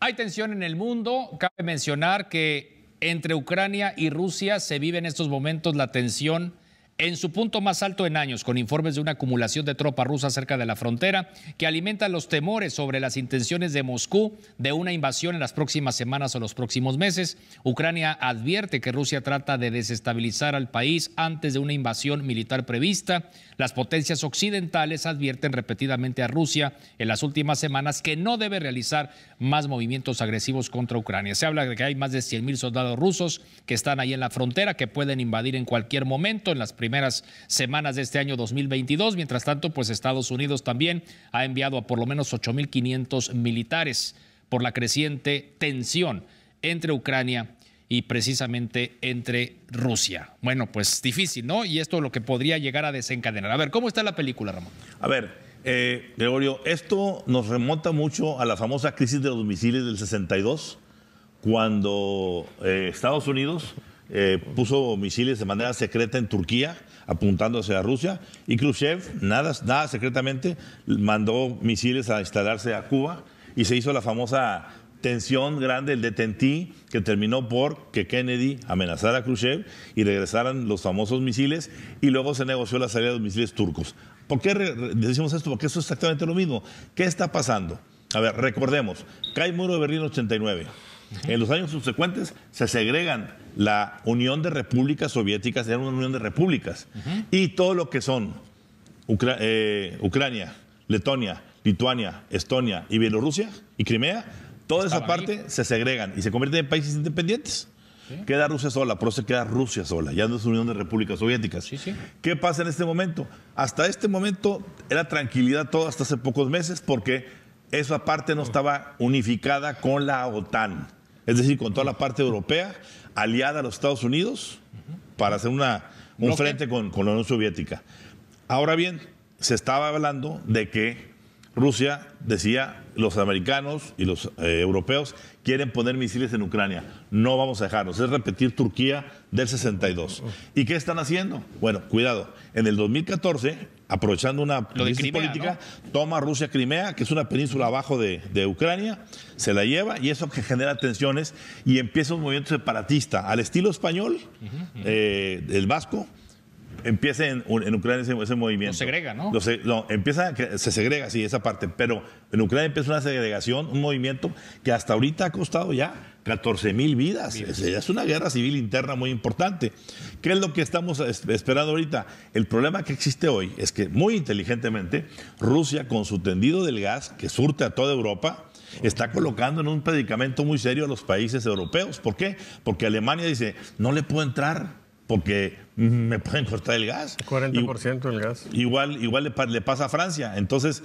Hay tensión en el mundo. Cabe mencionar que entre Ucrania y Rusia se vive en estos momentos la tensión en su punto más alto en años, con informes de una acumulación de tropas rusas cerca de la frontera que alimenta los temores sobre las intenciones de Moscú de una invasión en las próximas semanas o los próximos meses. Ucrania advierte que Rusia trata de desestabilizar al país antes de una invasión militar prevista. Las potencias occidentales advierten repetidamente a Rusia en las últimas semanas que no debe realizar más movimientos agresivos contra Ucrania. Se habla de que hay más de 100.000 soldados rusos que están ahí en la frontera que pueden invadir en cualquier momento en las primeras semanas de este año 2022. Mientras tanto, pues Estados Unidos también ha enviado a por lo menos 8.500 militares por la creciente tensión entre Ucrania y precisamente entre Rusia. Bueno, pues difícil, ¿no? Y esto es lo que podría llegar a desencadenar. A ver, ¿cómo está la película, Ramón? A ver, eh, Gregorio, esto nos remonta mucho a la famosa crisis de los misiles del 62, cuando eh, Estados Unidos eh, puso misiles de manera secreta en Turquía, apuntando hacia Rusia, y Khrushchev, nada, secretamente, mandó misiles a instalarse a Cuba y se hizo la famosa tensión grande, el detentí, que terminó por que Kennedy amenazara a Khrushchev y regresaran los famosos misiles y luego se negoció la salida de los misiles turcos. ¿Por qué decimos esto? Porque eso es exactamente lo mismo. ¿Qué está pasando? A ver, recordemos, cae muro de Berlín 89. En los años subsecuentes se segregan la Unión de Repúblicas Soviéticas era una unión de repúblicas. Y todo lo que son eh, Ucrania, Letonia, Lituania, Estonia y Bielorrusia y Crimea, toda esa parte se segregan y se convierten en países independientes. Queda Rusia sola, por eso queda Rusia sola, ya no es Unión de Repúblicas Soviéticas. ¿Qué pasa en este momento? Hasta este momento era tranquilidad todo hasta hace pocos meses porque esa parte no estaba unificada con la OTAN, es decir, con toda la parte europea aliada a los Estados Unidos para hacer una, un frente con, la Unión Soviética. Ahora bien, se estaba hablando de que Rusia decía, los americanos y los eh, europeos quieren poner misiles en Ucrania. No vamos a dejarnos. Es repetir Turquía del 62. ¿Y qué están haciendo? Bueno, cuidado. En el 2014, aprovechando una crisis política, toma Rusia Crimea, que es una península abajo de, Ucrania, se la lleva y eso que genera tensiones y empieza un movimiento separatista al estilo español, eh, el vasco. Empieza en, Ucrania ese, movimiento. Se segrega, ¿no? se, no, empieza, se segrega, sí, esa parte. Pero en Ucrania empieza una segregación, un movimiento que hasta ahorita ha costado ya 14 mil vidas. Es, una guerra civil interna muy importante. ¿Qué es lo que estamos esperando ahorita? El problema que existe hoy es que muy inteligentemente Rusia con su tendido del gas que surte a toda Europa, está colocando en un predicamento muy serio a los países europeos. ¿Por qué? Porque Alemania dice, no le puedo entrar porque mm, me pueden cortar el gas. 40% del gas. Igual, igual le, le pasa a Francia. Entonces,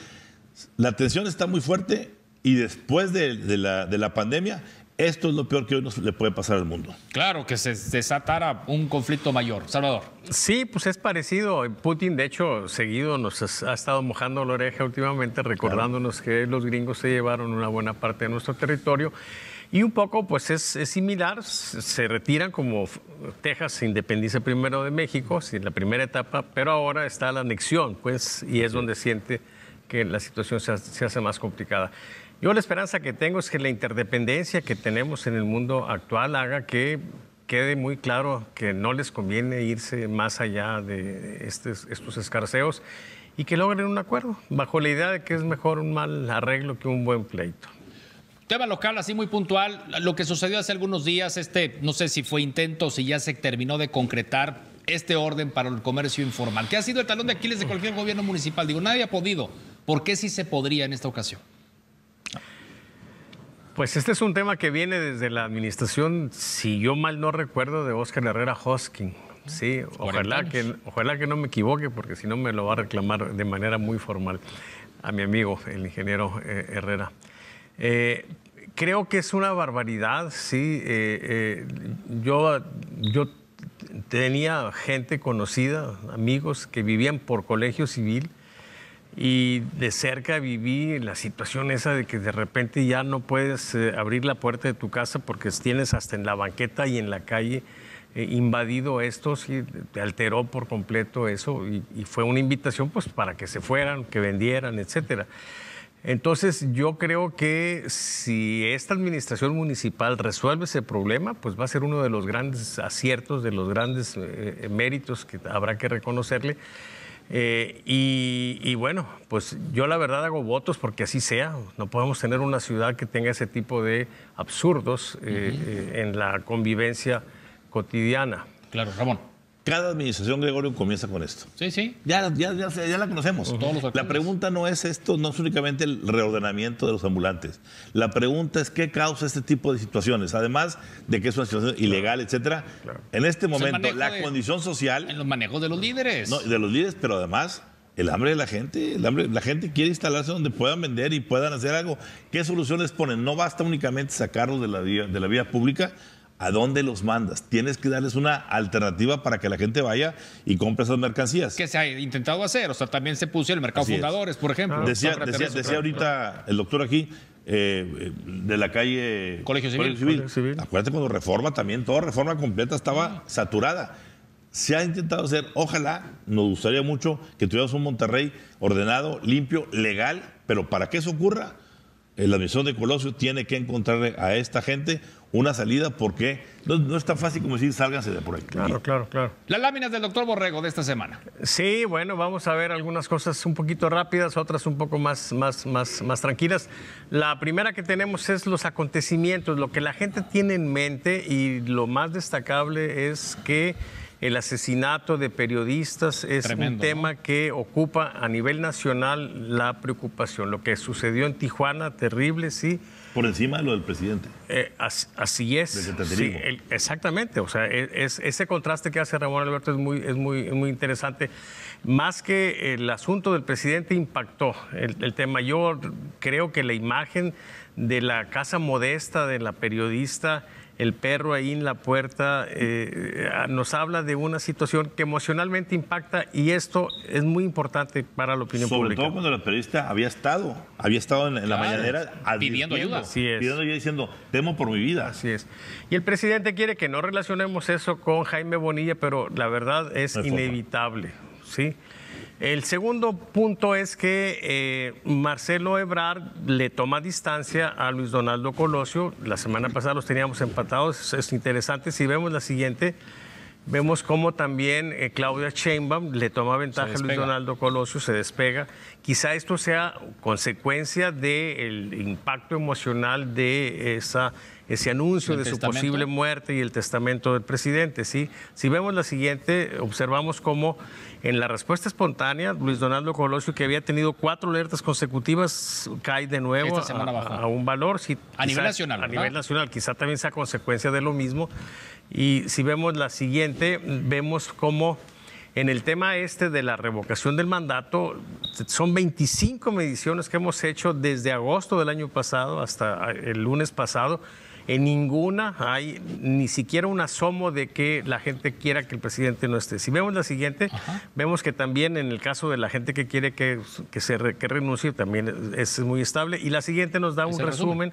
la tensión está muy fuerte y después de, la, pandemia, esto es lo peor que hoy le puede pasar al mundo. Claro, que se desatara un conflicto mayor. Salvador. Sí, pues es parecido. Putin, de hecho, seguido nos ha estado mojando la oreja últimamente, recordándonos que los gringos se llevaron una buena parte de nuestro territorio. Y un poco, pues es, similar, se retiran como Texas se independiza primero de México, en la primera etapa, pero ahora está la anexión, pues, y es donde siente que la situación se, se hace más complicada. Yo la esperanza que tengo es que la interdependencia que tenemos en el mundo actual haga que quede muy claro que no les conviene irse más allá de estos, estos escarceos y que logren un acuerdo, bajo la idea de que es mejor un mal arreglo que un buen pleito. Tema local, así muy puntual, lo que sucedió hace algunos días, este, no sé si fue intento, o si ya se terminó de concretar este orden para el comercio informal, que ha sido el talón de Aquiles de cualquier gobierno municipal. Digo, nadie ha podido. ¿Por qué sí se podría en esta ocasión? Pues este es un tema que viene desde la administración, si yo mal no recuerdo, de Óscar Herrera Hoskin. Sí, ojalá que, ojalá que no me equivoque, porque si no me lo va a reclamar de manera muy formal a mi amigo, el ingeniero eh, Herrera. Eh, creo que es una barbaridad, sí. Eh, yo, yo tenía gente conocida, amigos, que vivían por colegio civil y de cerca viví la situación esa de que de repente ya no puedes eh, abrir la puerta de tu casa porque tienes hasta en la banqueta y en la calle eh, invadido esto, y te alteró por completo eso y, fue una invitación pues para que se fueran, que vendieran, etcétera. Entonces yo creo que si esta administración municipal resuelve ese problema, pues va a ser uno de los grandes aciertos, de los grandes eh, méritos que habrá que reconocerle eh, y, bueno, pues yo la verdad hago votos porque así sea. No podemos tener una ciudad que tenga ese tipo de absurdos eh, eh, en la convivencia cotidiana. Claro, Ramón. Cada administración, Gregorio, comienza con esto. Sí, sí. Ya, ya, ya, la conocemos. La pregunta no es esto, no es únicamente el reordenamiento de los ambulantes. La pregunta es qué causa este tipo de situaciones, además de que es una situación ilegal, etcétera. En este momento, la condición social. En los manejos de los líderes. de los líderes, pero además el hambre de la gente, el hambre, la gente quiere instalarse donde puedan vender y puedan hacer algo. ¿Qué soluciones ponen? No basta únicamente sacarlos de la de la vía pública, ¿A dónde los mandas? Tienes que darles una alternativa para que la gente vaya y compre esas mercancías. Que se ha intentado hacer. O sea, también se puso el mercado fundadores, por ejemplo. decía, ahorita el doctor aquí, eh, eh, de la calle Colegio Civil. Acuérdate cuando reforma también, toda reforma completa estaba ah. saturada. Se ha intentado hacer, ojalá, nos gustaría mucho que tuviéramos un Monterrey ordenado, limpio, legal, pero para que eso ocurra, la misión de Colosio tiene que encontrar a esta gente una salida porque no, es tan fácil como decir sálganse de por ahí. Claro, claro, claro. Las láminas del doctor Borrego de esta semana. Sí, bueno, vamos a ver algunas cosas un poquito rápidas, otras un poco más, más, más, más tranquilas. La primera que tenemos es los acontecimientos, lo que la gente tiene en mente y lo más destacable es que el asesinato de periodistas es un tema que ocupa a nivel nacional la preocupación. Lo que sucedió en Tijuana, terrible, sí. Por encima de lo del presidente. Eh, así, es. exactamente. O sea, e-, ese contraste que hace Ramón Alberto es muy, es muy, muy interesante. Más que el asunto del presidente impactó el, el tema. Yo creo que la imagen de la casa modesta de la periodista el perro ahí en la puerta, eh, eh, nos habla de una situación que emocionalmente impacta y esto es muy importante para la opinión pública. Sobre todo cuando la periodista había estado, había estado en, la mañanera pidiendo ayuda. Pidiendo ayuda diciendo, temo por mi vida. Así es. Y el presidente quiere que no relacionemos eso con Jaime Bonilla, pero la verdad es inevitable, ¿sí? El segundo punto es que eh, Marcelo Ebrard le toma distancia a Luis Donaldo Colosio. La semana pasada los teníamos empatados. Es interesante. Si vemos la siguiente, vemos cómo también eh, Claudia Sheinbaum le toma ventaja a Luis Donaldo Colosio, se despega. Quizá esto sea consecuencia del impacto emocional de esa ese anuncio de su posible muerte y el testamento del presidente. ¿sí? Si vemos la siguiente, observamos cómo en la respuesta espontánea, Luis Donaldo Colosio, que había tenido cuatro alertas consecutivas, cae de nuevo a, un valor. a nivel nacional. A nivel nacional, quizá también sea consecuencia de lo mismo. Y si vemos la siguiente, vemos cómo... En el tema este de la revocación del mandato, son 25 mediciones que hemos hecho desde agosto del año pasado hasta el lunes pasado en ninguna hay ni siquiera un asomo de que la gente quiera que el presidente no esté. Si vemos la siguiente, vemos que también en el caso de la gente que quiere que, se renuncie, también es muy estable. Y la siguiente nos da un resumen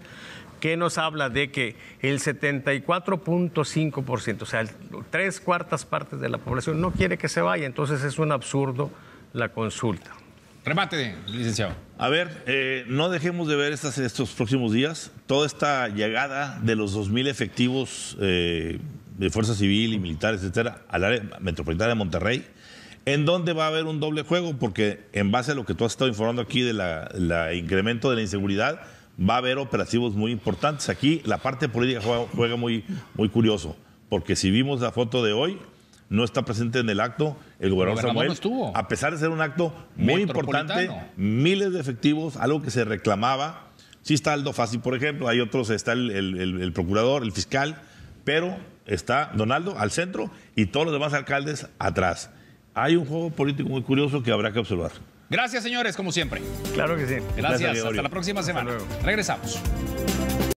que nos habla de que el 74.5%, o sea, tres cuartas partes de la población no quiere que se vaya. Entonces es un absurdo la consulta. Remate, licenciado. A ver, eh, no dejemos de ver estas, estos próximos días toda esta llegada de los 2.000 efectivos eh, de Fuerza Civil y militares, etcétera, al área metropolitana de Monterrey, en donde va a haber un doble juego, porque en base a lo que tú has estado informando aquí del incremento de la inseguridad, va a haber operativos muy importantes. Aquí la parte política juega, juega muy, muy curioso, porque si vimos la foto de hoy, no está presente en el acto el gobernador, Samuel, a pesar de ser un acto muy importante, miles de efectivos, algo que se reclamaba. Sí está Aldo Fasi, por ejemplo, hay otros, está el, procurador, el fiscal, pero está Donaldo al centro y todos los demás alcaldes atrás. Hay un juego político muy curioso que habrá que observar. Gracias, señores, como siempre. Claro que sí. Gracias Hasta la próxima semana. Regresamos.